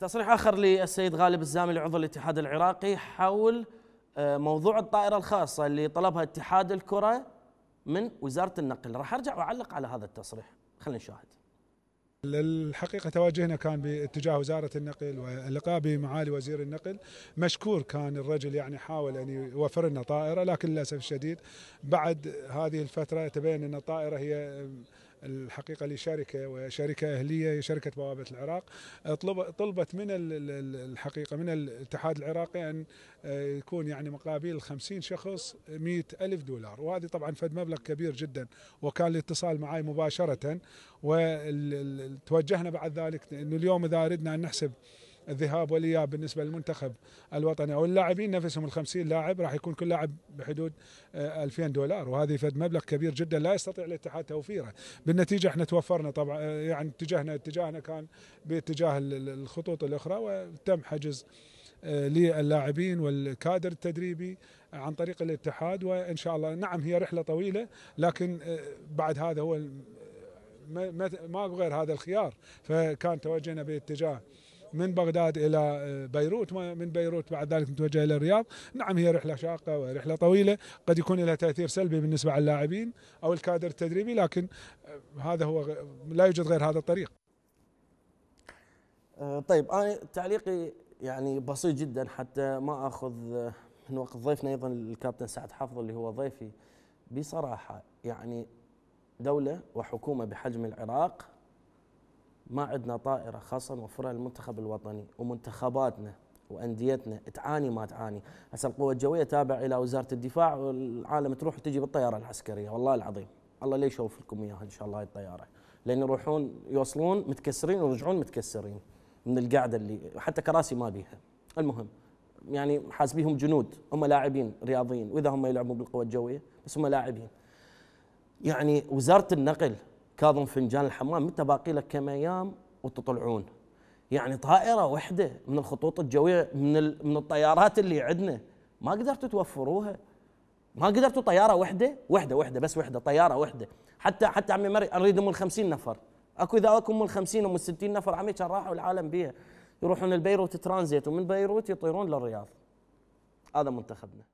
تصريح اخر للسيد غالب الزامل عضو الاتحاد العراقي حول آه، موضوع الطائره الخاصه اللي طلبها اتحاد الكره من وزاره النقل راح ارجع واعلق على هذا التصريح خلينا نشاهد الحقيقه تواجهنا كان باتجاه وزاره النقل واللقاء بمعالي وزير النقل مشكور كان الرجل يعني حاول ان يوفر لنا طائره لكن للاسف الشديد بعد هذه الفتره تبين ان الطائره هي الحقيقة لشركة وشركة أهلية هي شركة بوابة العراق أه، طلبت من الحقيقة من الاتحاد العراقي أن أه، يكون يعني مقابل 50 شخص 100 ألف دولار وهذه طبعا فد مبلغ كبير جدا وكان الاتصال معي مباشرة وتوجهنا بعد ذلك أنه اليوم إذا أردنا أن نحسب الذهاب والاياب بالنسبه للمنتخب الوطني او اللاعبين نفسهم ال 50 لاعب راح يكون كل لاعب بحدود 2000 آه، دولار وهذه فد مبلغ كبير جدا لا يستطيع الاتحاد توفيره بالنتيجه احنا توفرنا طبعا آه، يعني اتجهنا اتجاهنا كان باتجاه الخطوط الاخرى وتم حجز آه، للاعبين والكادر التدريبي عن طريق الاتحاد وان شاء الله نعم هي رحله طويله لكن بعد هذا هو ما غير هذا الخيار فكان توجهنا باتجاه من بغداد إلى آه، بيروت من بيروت بعد ذلك نتوجه إلى الرياض نعم هي رحلة شاقة ورحلة طويلة قد يكون لها تأثير سلبي بالنسبة على اللاعبين أو الكادر التدريبي لكن آه، هذا هو لا يوجد غير هذا الطريق آه، طيب أنا تعليقي يعني بسيط جدا حتى ما أخذ من وقت ضيفنا أيضا الكابتن سعد حافظ اللي هو ضيفي بصراحة يعني دولة وحكومة بحجم العراق ما عندنا طائره خاصه نوفرها للمنتخب الوطني ومنتخباتنا وانديتنا تعاني ما تعاني، هسه القوه الجويه تابع الى وزاره الدفاع والعالم تروح وتجي بالطياره العسكريه والله العظيم، الله لا يشوف لكم اياها ان شاء الله هاي الطياره، لان يروحون يوصلون متكسرين ويرجعون متكسرين من القعده اللي حتى كراسي ما بيها. المهم يعني حاسبيهم جنود هم لاعبين رياضيين واذا هم يلعبون بالقوه الجويه بس هم لاعبين. يعني وزاره النقل كاظم فنجان الحمام متى باقي لك كم ايام وتطلعون يعني طائره واحده من الخطوط الجويه من من الطيارات اللي عندنا ما قدرتوا توفروها ما قدرتوا طياره واحده واحده واحده بس واحده طياره واحده حتى حتى عمي مري اريد ام 50 نفر اكو اذا اكو ام ال 50 ام ال 60 نفر عمي كان راحوا العالم بيها يروحون لبيروت ترانزيت ومن بيروت يطيرون للرياض هذا منتخبنا